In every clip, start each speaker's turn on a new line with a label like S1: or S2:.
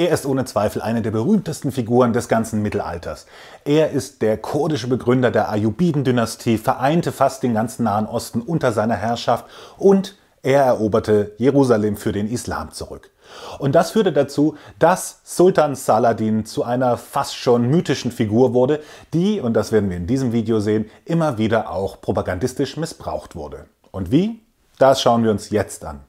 S1: Er ist ohne Zweifel eine der berühmtesten Figuren des ganzen Mittelalters. Er ist der kurdische Begründer der Ayyubiden-Dynastie, vereinte fast den ganzen Nahen Osten unter seiner Herrschaft und er eroberte Jerusalem für den Islam zurück. Und das führte dazu, dass Sultan Saladin zu einer fast schon mythischen Figur wurde, die, und das werden wir in diesem Video sehen, immer wieder auch propagandistisch missbraucht wurde. Und wie? Das schauen wir uns jetzt an.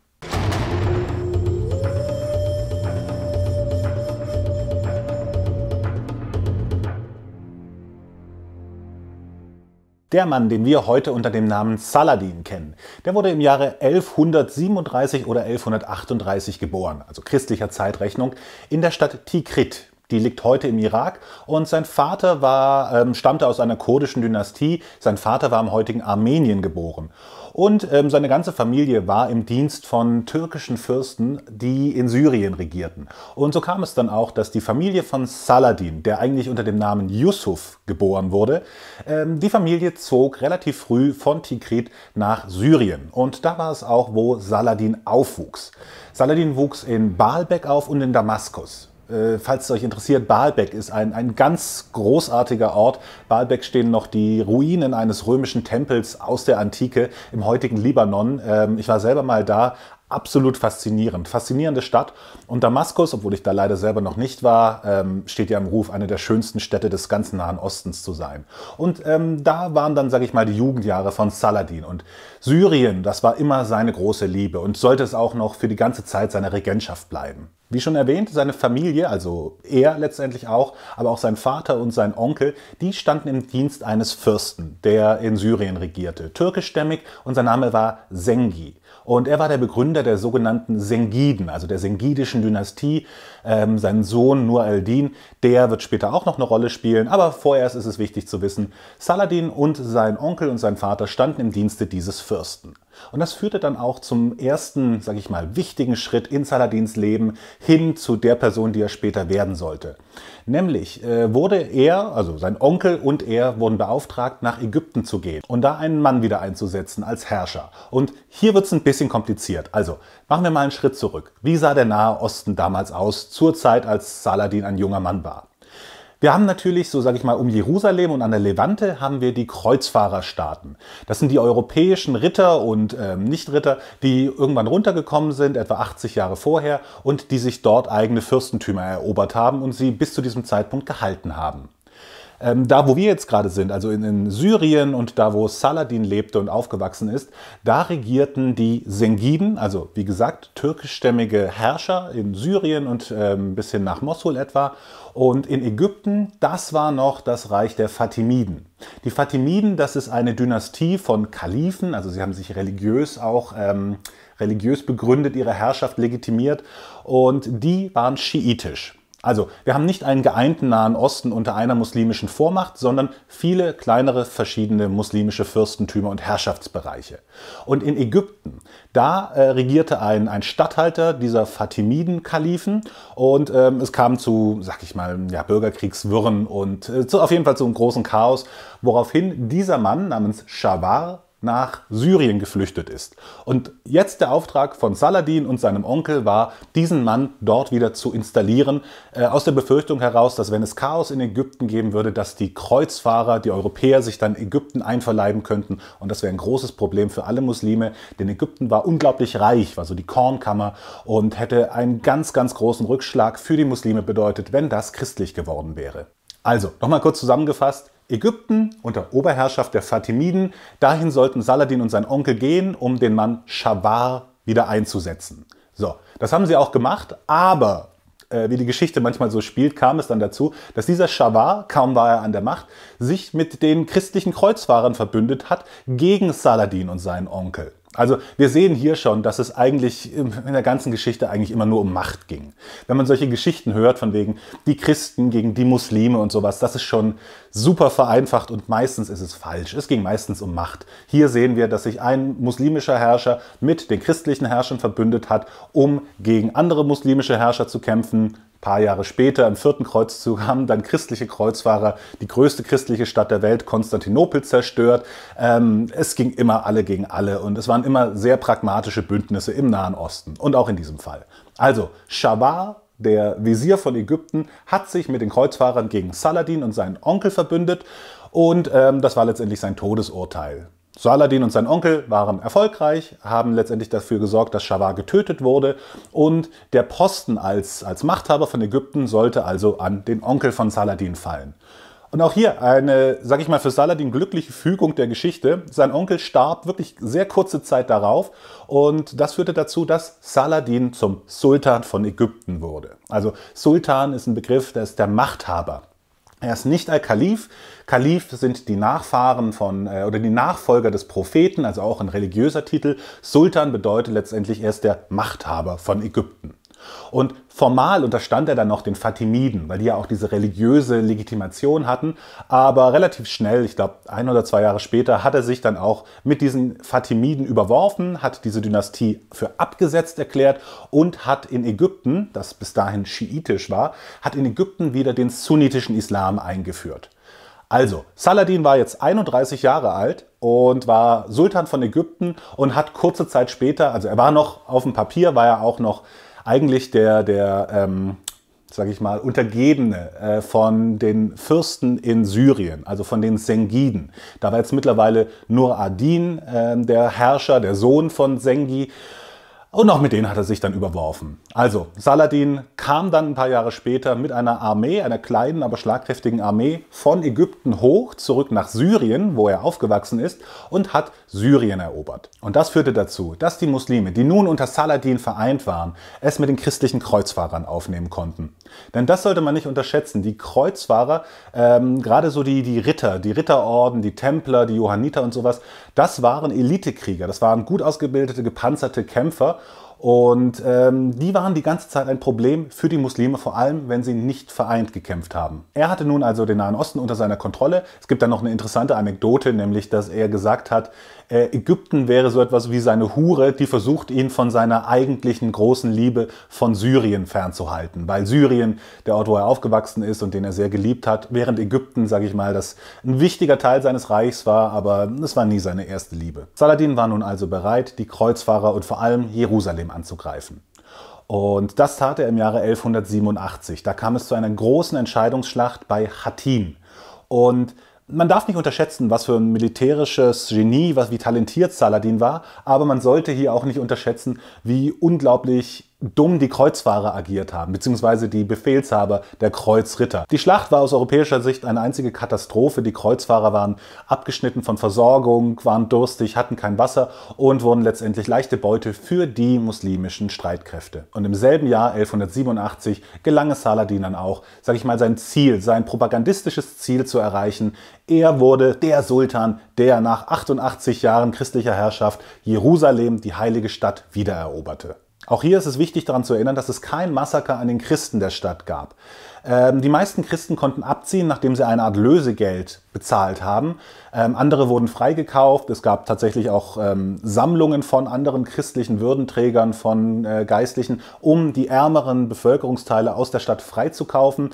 S1: Der Mann, den wir heute unter dem Namen Saladin kennen, der wurde im Jahre 1137 oder 1138 geboren, also christlicher Zeitrechnung, in der Stadt Tikrit. Die liegt heute im Irak und sein Vater war, ähm, stammte aus einer kurdischen Dynastie. Sein Vater war im heutigen Armenien geboren. Und ähm, seine ganze Familie war im Dienst von türkischen Fürsten, die in Syrien regierten. Und so kam es dann auch, dass die Familie von Saladin, der eigentlich unter dem Namen Yusuf geboren wurde, ähm, die Familie zog relativ früh von Tikrit nach Syrien. Und da war es auch, wo Saladin aufwuchs. Saladin wuchs in Baalbek auf und in Damaskus. Äh, falls es euch interessiert, Baalbek ist ein, ein ganz großartiger Ort. Baalbek stehen noch die Ruinen eines römischen Tempels aus der Antike im heutigen Libanon. Ähm, ich war selber mal da, absolut faszinierend. Faszinierende Stadt. Und Damaskus, obwohl ich da leider selber noch nicht war, ähm, steht ja im Ruf, eine der schönsten Städte des ganzen Nahen Ostens zu sein. Und ähm, da waren dann, sage ich mal, die Jugendjahre von Saladin. Und Syrien, das war immer seine große Liebe und sollte es auch noch für die ganze Zeit seiner Regentschaft bleiben. Wie schon erwähnt, seine Familie, also er letztendlich auch, aber auch sein Vater und sein Onkel, die standen im Dienst eines Fürsten, der in Syrien regierte, türkischstämmig und sein Name war Sengi. Und er war der Begründer der sogenannten Sengiden, also der sengidischen Dynastie. Ähm, sein Sohn Nur al-Din, der wird später auch noch eine Rolle spielen. Aber vorerst ist es wichtig zu wissen, Saladin und sein Onkel und sein Vater standen im Dienste dieses Fürsten. Und das führte dann auch zum ersten, sage ich mal, wichtigen Schritt in Saladins Leben hin zu der Person, die er später werden sollte. Nämlich äh, wurde er, also sein Onkel und er, wurden beauftragt, nach Ägypten zu gehen und da einen Mann wieder einzusetzen als Herrscher. Und hier wird es ein bisschen kompliziert. Also machen wir mal einen Schritt zurück. Wie sah der Nahe Osten damals aus, zur Zeit, als Saladin ein junger Mann war? Wir haben natürlich, so sage ich mal, um Jerusalem und an der Levante haben wir die Kreuzfahrerstaaten. Das sind die europäischen Ritter und ähm, Nichtritter, die irgendwann runtergekommen sind, etwa 80 Jahre vorher, und die sich dort eigene Fürstentümer erobert haben und sie bis zu diesem Zeitpunkt gehalten haben. Ähm, da, wo wir jetzt gerade sind, also in, in, Syrien und da, wo Saladin lebte und aufgewachsen ist, da regierten die Sengiden, also wie gesagt, türkischstämmige Herrscher in Syrien und ähm, bis hin nach Mosul etwa. Und in Ägypten, das war noch das Reich der Fatimiden. Die Fatimiden, das ist eine Dynastie von Kalifen, also sie haben sich religiös auch ähm, religiös begründet ihre Herrschaft legitimiert und die waren schiitisch. Also, wir haben nicht einen geeinten Nahen Osten unter einer muslimischen Vormacht, sondern viele kleinere verschiedene muslimische Fürstentümer und Herrschaftsbereiche. Und in Ägypten, da äh, regierte ein, ein Statthalter dieser Fatimiden-Kalifen und ähm, es kam zu, sag ich mal, ja, Bürgerkriegswirren und äh, zu, auf jeden Fall zu einem großen Chaos, woraufhin dieser Mann namens Shawar nach Syrien geflüchtet ist. Und jetzt der Auftrag von Saladin und seinem Onkel war, diesen Mann dort wieder zu installieren, äh, aus der Befürchtung heraus, dass wenn es Chaos in Ägypten geben würde, dass die Kreuzfahrer, die Europäer sich dann Ägypten einverleiben könnten und das wäre ein großes Problem für alle Muslime, denn Ägypten war unglaublich reich, war so die Kornkammer und hätte einen ganz, ganz großen Rückschlag für die Muslime bedeutet, wenn das christlich geworden wäre. Also, nochmal kurz zusammengefasst, Ägypten unter Oberherrschaft der Fatimiden. Dahin sollten Saladin und sein Onkel gehen, um den Mann Schawar wieder einzusetzen. So, das haben sie auch gemacht, aber äh, wie die Geschichte manchmal so spielt, kam es dann dazu, dass dieser Schawar, kaum war er an der Macht, sich mit den christlichen Kreuzfahrern verbündet hat gegen Saladin und seinen Onkel. Also wir sehen hier schon, dass es eigentlich in der ganzen Geschichte eigentlich immer nur um Macht ging. Wenn man solche Geschichten hört von wegen die Christen gegen die Muslime und sowas, das ist schon super vereinfacht und meistens ist es falsch. Es ging meistens um Macht. Hier sehen wir, dass sich ein muslimischer Herrscher mit den christlichen Herrschern verbündet hat, um gegen andere muslimische Herrscher zu kämpfen, paar Jahre später im vierten Kreuzzug haben dann christliche Kreuzfahrer die größte christliche Stadt der Welt, Konstantinopel, zerstört. Ähm, es ging immer alle gegen alle und es waren immer sehr pragmatische Bündnisse im Nahen Osten und auch in diesem Fall. Also, Shawar, der Visier von Ägypten, hat sich mit den Kreuzfahrern gegen Saladin und seinen Onkel verbündet und ähm, das war letztendlich sein Todesurteil. Saladin und sein Onkel waren erfolgreich, haben letztendlich dafür gesorgt, dass Schawar getötet wurde und der Posten als, als Machthaber von Ägypten sollte also an den Onkel von Saladin fallen. Und auch hier eine, sag ich mal, für Saladin glückliche Fügung der Geschichte. Sein Onkel starb wirklich sehr kurze Zeit darauf und das führte dazu, dass Saladin zum Sultan von Ägypten wurde. Also Sultan ist ein Begriff, der ist der Machthaber. Er ist nicht Al-Kalif. Kalif sind die Nachfahren von äh, oder die Nachfolger des Propheten, also auch ein religiöser Titel. Sultan bedeutet letztendlich er ist der Machthaber von Ägypten. Und formal unterstand er dann noch den Fatimiden, weil die ja auch diese religiöse Legitimation hatten. Aber relativ schnell, ich glaube ein oder zwei Jahre später, hat er sich dann auch mit diesen Fatimiden überworfen, hat diese Dynastie für abgesetzt erklärt und hat in Ägypten, das bis dahin schiitisch war, hat in Ägypten wieder den sunnitischen Islam eingeführt. Also, Saladin war jetzt 31 Jahre alt und war Sultan von Ägypten und hat kurze Zeit später, also er war noch auf dem Papier, war er auch noch eigentlich der, der ähm, sage ich mal, Untergebene äh, von den Fürsten in Syrien, also von den Sengiden. Da war jetzt mittlerweile Nur Adin, äh, der Herrscher, der Sohn von Sengi. Und auch mit denen hat er sich dann überworfen. Also, Saladin kam dann ein paar Jahre später mit einer Armee, einer kleinen, aber schlagkräftigen Armee, von Ägypten hoch, zurück nach Syrien, wo er aufgewachsen ist, und hat Syrien erobert. Und das führte dazu, dass die Muslime, die nun unter Saladin vereint waren, es mit den christlichen Kreuzfahrern aufnehmen konnten. Denn das sollte man nicht unterschätzen. Die Kreuzfahrer, ähm, gerade so die, die Ritter, die Ritterorden, die Templer, die Johanniter und sowas, das waren Elitekrieger. Das waren gut ausgebildete, gepanzerte Kämpfer. Und ähm, die waren die ganze Zeit ein Problem für die Muslime, vor allem wenn sie nicht vereint gekämpft haben. Er hatte nun also den Nahen Osten unter seiner Kontrolle. Es gibt dann noch eine interessante Anekdote, nämlich dass er gesagt hat, äh, Ägypten wäre so etwas wie seine Hure, die versucht ihn von seiner eigentlichen großen Liebe von Syrien fernzuhalten. Weil Syrien, der Ort, wo er aufgewachsen ist und den er sehr geliebt hat, während Ägypten, sage ich mal, das ein wichtiger Teil seines Reichs war, aber es war nie seine erste Liebe. Saladin war nun also bereit, die Kreuzfahrer und vor allem Jerusalem Jerusalem anzugreifen. Und das tat er im Jahre 1187. Da kam es zu einer großen Entscheidungsschlacht bei Hattin. Und man darf nicht unterschätzen, was für ein militärisches Genie, was wie talentiert Saladin war, aber man sollte hier auch nicht unterschätzen, wie unglaublich dumm die Kreuzfahrer agiert haben, beziehungsweise die Befehlshaber der Kreuzritter. Die Schlacht war aus europäischer Sicht eine einzige Katastrophe. Die Kreuzfahrer waren abgeschnitten von Versorgung, waren durstig, hatten kein Wasser und wurden letztendlich leichte Beute für die muslimischen Streitkräfte. Und im selben Jahr 1187 gelang es Saladin dann auch, sag ich mal, sein Ziel, sein propagandistisches Ziel zu erreichen. Er wurde der Sultan, der nach 88 Jahren christlicher Herrschaft Jerusalem, die heilige Stadt, wiedereroberte. Auch hier ist es wichtig daran zu erinnern, dass es kein Massaker an den Christen der Stadt gab. Ähm, die meisten Christen konnten abziehen, nachdem sie eine Art Lösegeld bezahlt haben. Ähm, andere wurden freigekauft. Es gab tatsächlich auch ähm, Sammlungen von anderen christlichen Würdenträgern, von äh, Geistlichen, um die ärmeren Bevölkerungsteile aus der Stadt freizukaufen.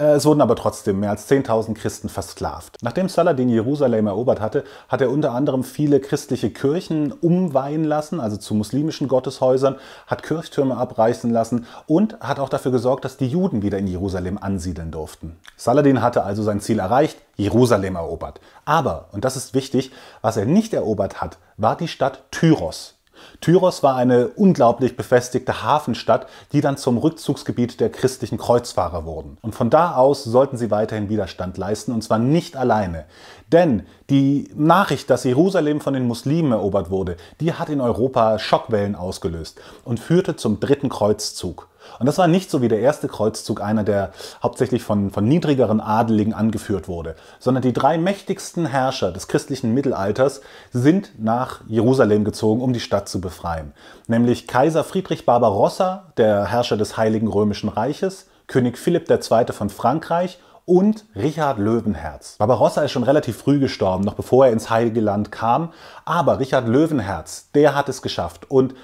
S1: Äh, es wurden aber trotzdem mehr als 10.000 Christen versklavt. Nachdem Saladin Jerusalem erobert hatte, hat er unter anderem viele christliche Kirchen umweihen lassen, also zu muslimischen Gotteshäusern, hat Kirchtürme abreißen lassen und hat auch dafür gesorgt, dass die Juden wieder in Jerusalem ansiedeln durften. Saladin hatte also sein Ziel erreicht, Jerusalem erobert. Aber, und das ist wichtig, was er nicht erobert hat, war die Stadt Tyros. Tyros war eine unglaublich befestigte Hafenstadt, die dann zum Rückzugsgebiet der christlichen Kreuzfahrer wurden. Und von da aus sollten sie weiterhin Widerstand leisten, und zwar nicht alleine. Denn die Nachricht, dass Jerusalem von den Muslimen erobert wurde, die hat in Europa Schockwellen ausgelöst und führte zum dritten Kreuzzug. Und das war nicht so wie der erste Kreuzzug, einer, der hauptsächlich von, von niedrigeren Adeligen angeführt wurde, sondern die drei mächtigsten Herrscher des christlichen Mittelalters sind nach Jerusalem gezogen, um die Stadt zu befreien. Nämlich Kaiser Friedrich Barbarossa, der Herrscher des Heiligen Römischen Reiches, König Philipp II. von Frankreich und Richard Löwenherz. Barbarossa ist schon relativ früh gestorben, noch bevor er ins Heilige Land kam, aber Richard Löwenherz, der hat es geschafft und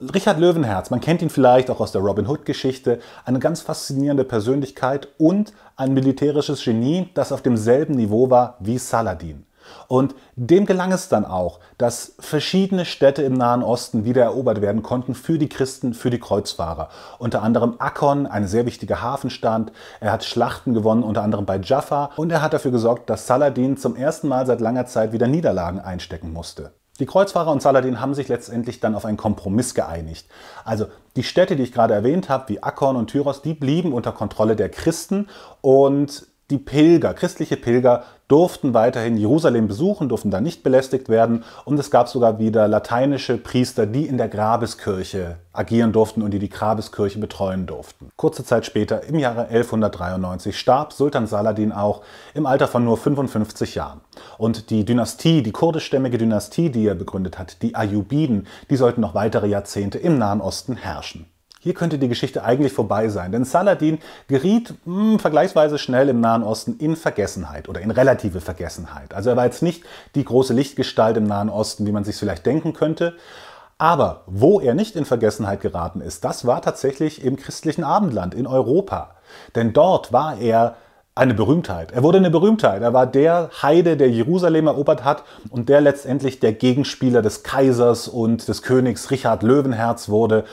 S1: Richard Löwenherz, man kennt ihn vielleicht auch aus der Robin Hood-Geschichte, eine ganz faszinierende Persönlichkeit und ein militärisches Genie, das auf demselben Niveau war wie Saladin. Und dem gelang es dann auch, dass verschiedene Städte im Nahen Osten wieder erobert werden konnten für die Christen, für die Kreuzfahrer. Unter anderem Akkon, eine sehr wichtige Hafenstand. Er hat Schlachten gewonnen, unter anderem bei Jaffa. Und er hat dafür gesorgt, dass Saladin zum ersten Mal seit langer Zeit wieder Niederlagen einstecken musste. Die Kreuzfahrer und Saladin haben sich letztendlich dann auf einen Kompromiss geeinigt. Also die Städte, die ich gerade erwähnt habe, wie Akkon und Tyros, die blieben unter Kontrolle der Christen und die Pilger, christliche Pilger, durften weiterhin Jerusalem besuchen, durften da nicht belästigt werden. Und es gab sogar wieder lateinische Priester, die in der Grabeskirche agieren durften und die die Grabeskirche betreuen durften. Kurze Zeit später, im Jahre 1193, starb Sultan Saladin auch im Alter von nur 55 Jahren. Und die Dynastie, die kurdischstämmige Dynastie, die er begründet hat, die Ayyubiden, die sollten noch weitere Jahrzehnte im Nahen Osten herrschen. Hier könnte die Geschichte eigentlich vorbei sein, denn Saladin geriet mh, hm, vergleichsweise schnell im Nahen Osten in Vergessenheit oder in relative Vergessenheit. Also er war jetzt nicht die große Lichtgestalt im Nahen Osten, wie man sich vielleicht denken könnte. Aber wo er nicht in Vergessenheit geraten ist, das war tatsächlich im christlichen Abendland, in Europa. Denn dort war er eine Berühmtheit. Er wurde eine Berühmtheit. Er war der Heide, der Jerusalem erobert hat und der letztendlich der Gegenspieler des Kaisers und des Königs Richard Löwenherz wurde.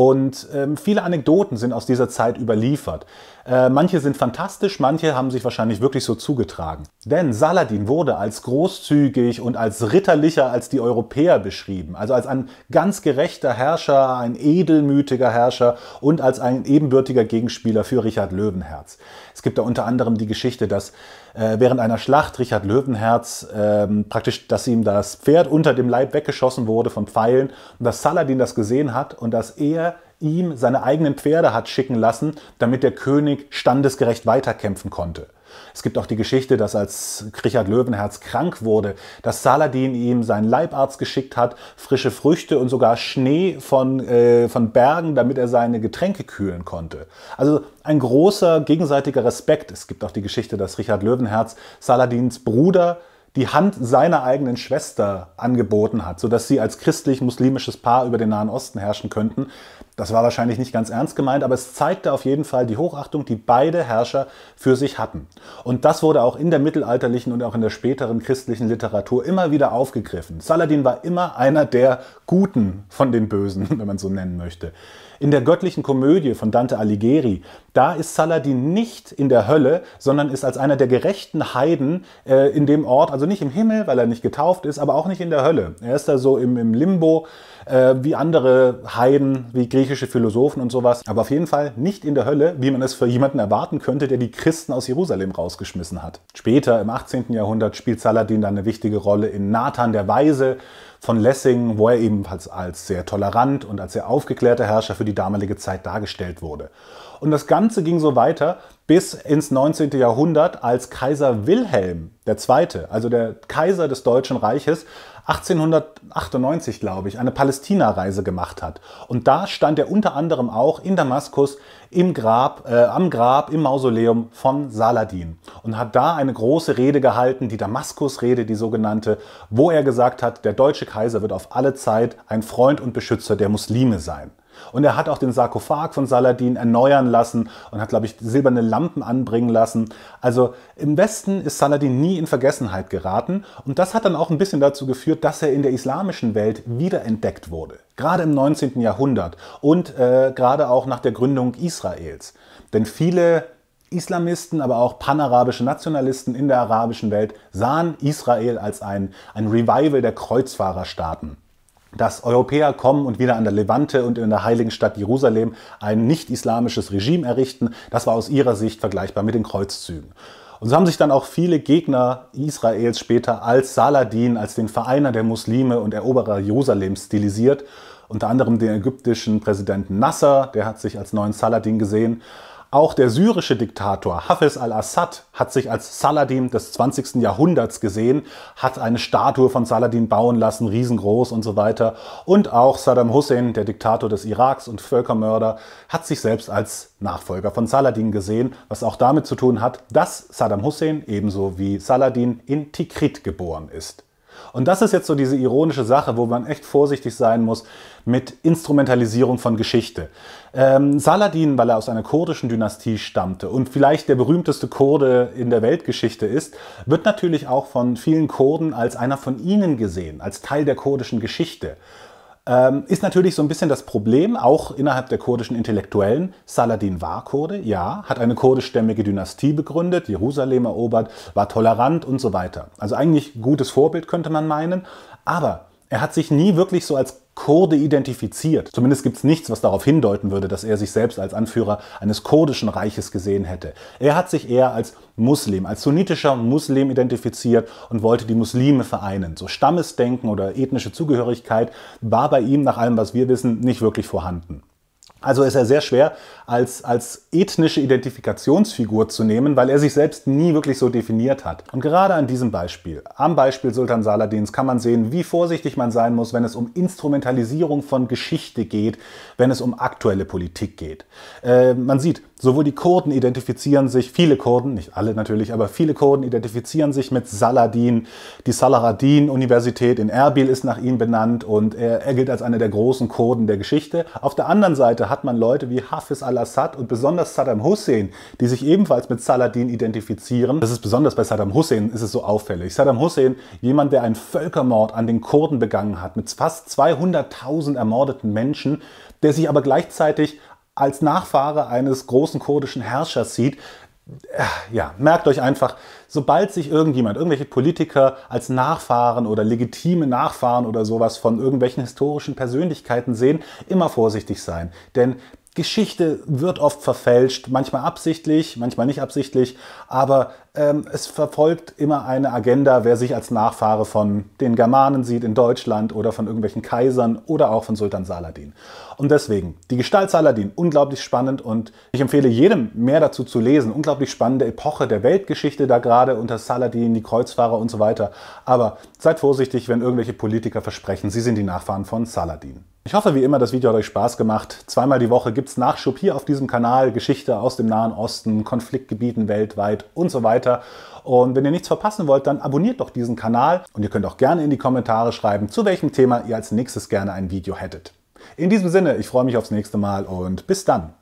S1: Und ähm, viele Anekdoten sind aus dieser Zeit überliefert. Äh, manche sind fantastisch, manche haben sich wahrscheinlich wirklich so zugetragen. Denn Saladin wurde als großzügig und als ritterlicher als die Europäer beschrieben. Also als ein ganz gerechter Herrscher, ein edelmütiger Herrscher und als ein ebenbürtiger Gegenspieler für Richard Löwenherz. Es gibt da unter anderem die Geschichte, dass äh, während einer Schlacht Richard Löwenherz ähm, praktisch, dass ihm das Pferd unter dem Leib weggeschossen wurde von Pfeilen und dass Saladin das gesehen hat und dass er ihm seine eigenen Pferde hat schicken lassen, damit der König standesgerecht weiterkämpfen konnte. Es gibt auch die Geschichte, dass als Richard Löwenherz krank wurde, dass Saladin ihm seinen Leibarzt geschickt hat, frische Früchte und sogar Schnee von, äh, von Bergen, damit er seine Getränke kühlen konnte. Also ein großer gegenseitiger Respekt. Es gibt auch die Geschichte, dass Richard Löwenherz Saladins Bruder die Hand seiner eigenen Schwester angeboten hat, sodass sie als christlich-muslimisches Paar über den Nahen Osten herrschen könnten. Das war wahrscheinlich nicht ganz ernst gemeint, aber es zeigte auf jeden Fall die Hochachtung, die beide Herrscher für sich hatten. Und das wurde auch in der mittelalterlichen und auch in der späteren christlichen Literatur immer wieder aufgegriffen. Saladin war immer einer der Guten von den Bösen, wenn man so nennen möchte. In der göttlichen Komödie von Dante Alighieri, da ist Saladin nicht in der Hölle, sondern ist als einer der gerechten Heiden äh, in dem Ort, also nicht im Himmel, weil er nicht getauft ist, aber auch nicht in der Hölle. Er ist da so im, im Limbo äh, wie andere Heiden, wie griechische Philosophen und sowas. Aber auf jeden Fall nicht in der Hölle, wie man es für jemanden erwarten könnte, der die Christen aus Jerusalem rausgeschmissen hat. Später, im 18. Jahrhundert, spielt Saladin dann eine wichtige Rolle in Nathan der Weise von Lessing, wo er ebenfalls als sehr tolerant und als sehr aufgeklärter Herrscher für die damalige Zeit dargestellt wurde. Und das Ganze ging so weiter bis ins 19. Jahrhundert, als Kaiser Wilhelm II., also der Kaiser des Deutschen Reiches, 1898, glaube ich, eine Palästina-Reise gemacht hat. Und da stand er unter anderem auch in Damaskus im Grab, äh, am Grab im Mausoleum von Saladin und hat da eine große Rede gehalten, die Damaskus-Rede, die sogenannte, wo er gesagt hat, der deutsche Kaiser wird auf alle Zeit ein Freund und Beschützer der Muslime sein. Und er hat auch den Sarkophag von Saladin erneuern lassen und hat, glaube ich, silberne Lampen anbringen lassen. Also im Westen ist Saladin nie in Vergessenheit geraten und das hat dann auch ein bisschen dazu geführt, dass er in der islamischen Welt wiederentdeckt wurde. Gerade im 19. Jahrhundert und äh, gerade auch nach der Gründung Israels. Denn viele Islamisten, aber auch panarabische Nationalisten in der arabischen Welt sahen Israel als ein, ein Revival der Kreuzfahrerstaaten dass Europäer kommen und wieder an der Levante und in der heiligen Stadt Jerusalem ein nicht-islamisches Regime errichten. Das war aus ihrer Sicht vergleichbar mit den Kreuzzügen. Und so haben sich dann auch viele Gegner Israels später als Saladin, als den Vereiner der Muslime und Eroberer Jerusalems stilisiert. Unter anderem den ägyptischen Präsidenten Nasser, der hat sich als neuen Saladin gesehen. Auch der syrische Diktator Hafez al-Assad hat sich als Saladin des 20. Jahrhunderts gesehen, hat eine Statue von Saladin bauen lassen, riesengroß und so weiter. Und auch Saddam Hussein, der Diktator des Iraks und Völkermörder, hat sich selbst als Nachfolger von Saladin gesehen, was auch damit zu tun hat, dass Saddam Hussein ebenso wie Saladin in Tikrit geboren ist. Und das ist jetzt so diese ironische Sache, wo man echt vorsichtig sein muss mit Instrumentalisierung von Geschichte. Ähm, Saladin, weil er aus einer kurdischen Dynastie stammte und vielleicht der berühmteste Kurde in der Weltgeschichte ist, wird natürlich auch von vielen Kurden als einer von ihnen gesehen, als Teil der kurdischen Geschichte. Ähm, ist natürlich so ein bisschen das Problem, auch innerhalb der kurdischen Intellektuellen. Saladin war Kurde, ja, hat eine kurdischstämmige Dynastie begründet, Jerusalem erobert, war tolerant und so weiter. Also eigentlich gutes Vorbild könnte man meinen, aber er hat sich nie wirklich so als Kurde identifiziert. Zumindest gibt es nichts, was darauf hindeuten würde, dass er sich selbst als Anführer eines kurdischen Reiches gesehen hätte. Er hat sich eher als Muslim, als sunnitischer Muslim identifiziert und wollte die Muslime vereinen. So Stammesdenken oder ethnische Zugehörigkeit war bei ihm nach allem, was wir wissen, nicht wirklich vorhanden. Also ist er sehr schwer als, als ethnische Identifikationsfigur zu nehmen, weil er sich selbst nie wirklich so definiert hat. Und gerade an diesem Beispiel, am Beispiel Sultan Saladins, kann man sehen, wie vorsichtig man sein muss, wenn es um Instrumentalisierung von Geschichte geht, wenn es um aktuelle Politik geht. Äh, man sieht, sowohl die Kurden identifizieren sich, viele Kurden, nicht alle natürlich, aber viele Kurden identifizieren sich mit Saladin. Die Salaradin-Universität in Erbil ist nach ihm benannt und er, er gilt als einer der großen Kurden der Geschichte. Auf der anderen Seite hat man Leute wie Hafiz al-Assad und besonders Saddam Hussein, die sich ebenfalls mit Saladin identifizieren. Das ist besonders bei Saddam Hussein ist es so auffällig. Saddam Hussein, jemand, der einen Völkermord an den Kurden begangen hat, mit fast 200.000 ermordeten Menschen, der sich aber gleichzeitig als Nachfahre eines großen kurdischen Herrschers sieht, ja, merkt euch einfach, sobald sich irgendjemand, irgendwelche Politiker als Nachfahren oder legitime Nachfahren oder sowas von irgendwelchen historischen Persönlichkeiten sehen, immer vorsichtig sein. Denn Geschichte wird oft verfälscht, manchmal absichtlich, manchmal nicht absichtlich, aber ähm, es verfolgt immer eine Agenda, wer sich als Nachfahre von den Germanen sieht in Deutschland oder von irgendwelchen Kaisern oder auch von Sultan Saladin. Und deswegen, die Gestalt Saladin, unglaublich spannend und ich empfehle jedem mehr dazu zu lesen. Unglaublich spannende Epoche der Weltgeschichte da gerade unter Saladin, die Kreuzfahrer und so weiter. Aber seid vorsichtig, wenn irgendwelche Politiker versprechen, sie sind die Nachfahren von Saladin. Ich hoffe wie immer, das Video hat euch Spaß gemacht. Zweimal die Woche gibt es Nachschub hier auf diesem Kanal, Geschichte aus dem Nahen Osten, Konfliktgebieten weltweit und so weiter. Und wenn ihr nichts verpassen wollt, dann abonniert doch diesen Kanal und ihr könnt auch gerne in die Kommentare schreiben, zu welchem Thema ihr als nächstes gerne ein Video hättet. In diesem Sinne, ich freue mich aufs nächste Mal und bis dann.